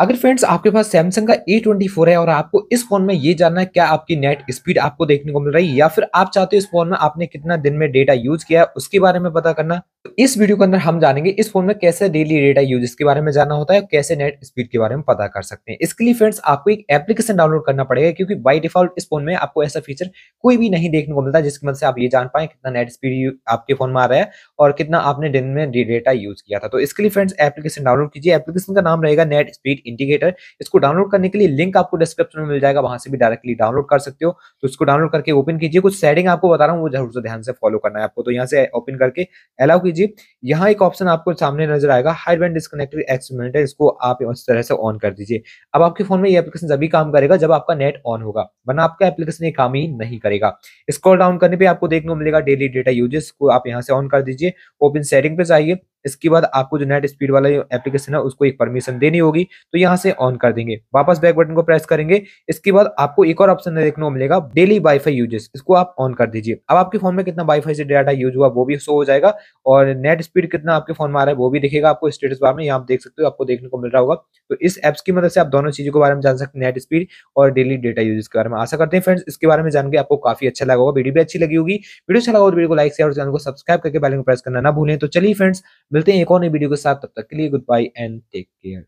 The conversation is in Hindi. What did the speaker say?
अगर फ्रेंड्स आपके पास सैमसंग का ए ट्वेंटी फोर है और आपको इस फोन में ये जानना है क्या आपकी नेट स्पीड आपको देखने को मिल रही है या फिर आप चाहते हो इस फोन में आपने कितना दिन में डेटा यूज किया है उसके बारे में पता करना तो इस वीडियो के अंदर हम जानेंगे इस फोन में कैसे डेली डेटा यूज के बारे में जाना होता है और कैसे नेट स्पीड के बारे में पता कर सकते हैं इसके लिए फ्रेंड्स आपको एक एप्लीकेशन डाउनलोड करना पड़ेगा क्योंकि बाई डिफॉल्ट इस फोन में आपको ऐसा फीचर कोई भी नहीं देखने को मिलता जिसकी मदद से आप ये जान पाए कितना नेट स्पीड आपके फोन में आ रहा है और कितना आपने दिन में डेटा यूज किया था तो इसके लिए फ्रेंड्स एप्लीकेशन डाउनलोड कीजिए एप्लीकेशन का नाम रहेगा नेट स्पीड इंडिकेटर इसको डाउनलोड करने के लिए लिंक आपको डिस्क्रिप्शन में मिल जाएगा वहां से भी डायरेक्टली डाउनलोड कर सकते हो तो इसको डाउनलोड करके ओपन कीजिए कुछ सेटिंग आपको बता रहा हूँ वो जरूर से ध्यान से फॉलो करना है आपको तो यहाँ से ओपन करके अलाउ लीजिए यहाँ एक ऑप्शन आपको सामने नजर आएगा हाइड बैंड डिस्कनेक्टेड एक्सपेरिमेंटर इसको आप इस तरह से ऑन कर दीजिए अब आपके फोन में ये एप्लीकेशन जब भी काम करेगा जब आपका नेट ऑन होगा वरना आपका एप्लीकेशन ये काम ही नहीं करेगा स्क्रॉल डाउन करने पर आपको देखने को मिलेगा डेली डेटा यूजेस को आप यहाँ से ऑन कर दीजिए ओपन सेटिंग पे जाइए इसके बाद आपको जो नेट स्पीड वाला एप्लीकेशन है उसको एक परमिशन देनी होगी तो यहाँ से ऑन कर देंगे वापस बैक बटन को प्रेस करेंगे इसके बाद आपको एक और ऑप्शन देखने को मिलेगा डेली वाईफाई यूजेस इसको आप ऑन कर दीजिए अब आपके फोन में कितना वाईफाई से डाटा यूज हुआ वो भी शो हो जाएगा और नेट स्पीड कितना आपके फोन में आ रहा है वो भी दिखेगा आपको स्टेटस बार में यहाँ आप देख सकते हो आपको देखने को मिल रहा होगा तो इस एप्स की मदद से आप दोनों चीजों के बारे में जान सकते हैं नेट स्पीड और डेली डेटा यूज के बारे में आशा करते हैं फ्रेंड्स इसके बारे में जान आपको काफी अच्छा लगा होगा वीडियो भी अच्छी लगी होगी वीडियो अच्छा लगा तो वीडियो को लाइक शेयर और चैनल को सब्सक्राइब करके बैलिंग प्रेस करना ना भूलें तो चलिए फ्रेंड्स मिलते हैं एक और नई वीडियो के साथ तब तक के लिए goodbye and take care